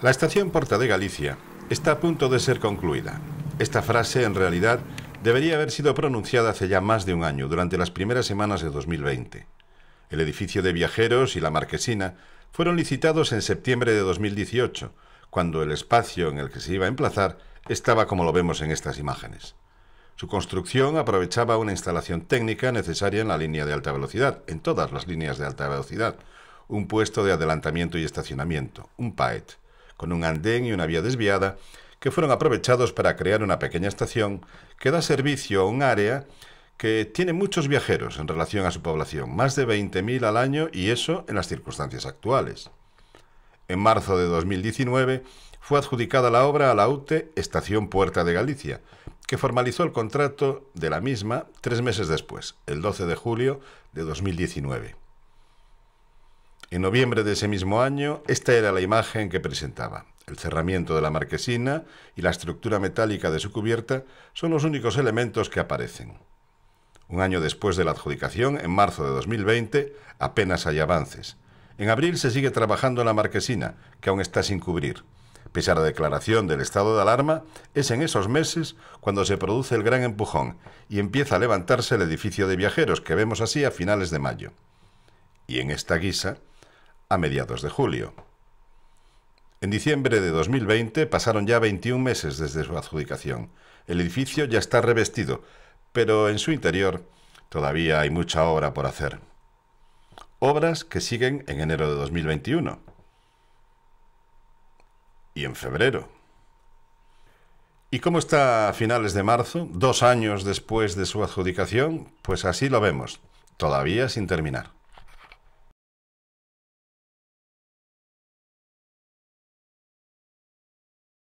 La estación Porta de Galicia está a punto de ser concluida. Esta frase, en realidad, debería haber sido pronunciada hace ya más de un año, durante las primeras semanas de 2020. El edificio de viajeros y la marquesina fueron licitados en septiembre de 2018, cuando el espacio en el que se iba a emplazar estaba como lo vemos en estas imágenes. Su construcción aprovechaba una instalación técnica necesaria en la línea de alta velocidad, en todas las líneas de alta velocidad, un puesto de adelantamiento y estacionamiento, un PAET, con un andén y una vía desviada, que fueron aprovechados para crear una pequeña estación que da servicio a un área que tiene muchos viajeros en relación a su población, más de 20.000 al año y eso en las circunstancias actuales. En marzo de 2019 fue adjudicada la obra a la UTE Estación Puerta de Galicia, que formalizó el contrato de la misma tres meses después, el 12 de julio de 2019. En noviembre de ese mismo año, esta era la imagen que presentaba. El cerramiento de la marquesina y la estructura metálica de su cubierta son los únicos elementos que aparecen. Un año después de la adjudicación, en marzo de 2020, apenas hay avances. En abril se sigue trabajando en la marquesina, que aún está sin cubrir. Pese a la declaración del estado de alarma, es en esos meses cuando se produce el gran empujón y empieza a levantarse el edificio de viajeros que vemos así a finales de mayo. Y en esta guisa, a mediados de julio. En diciembre de 2020 pasaron ya 21 meses desde su adjudicación. El edificio ya está revestido, pero en su interior todavía hay mucha obra por hacer. Obras que siguen en enero de 2021 y en febrero. ¿Y cómo está a finales de marzo, dos años después de su adjudicación? Pues así lo vemos, todavía sin terminar.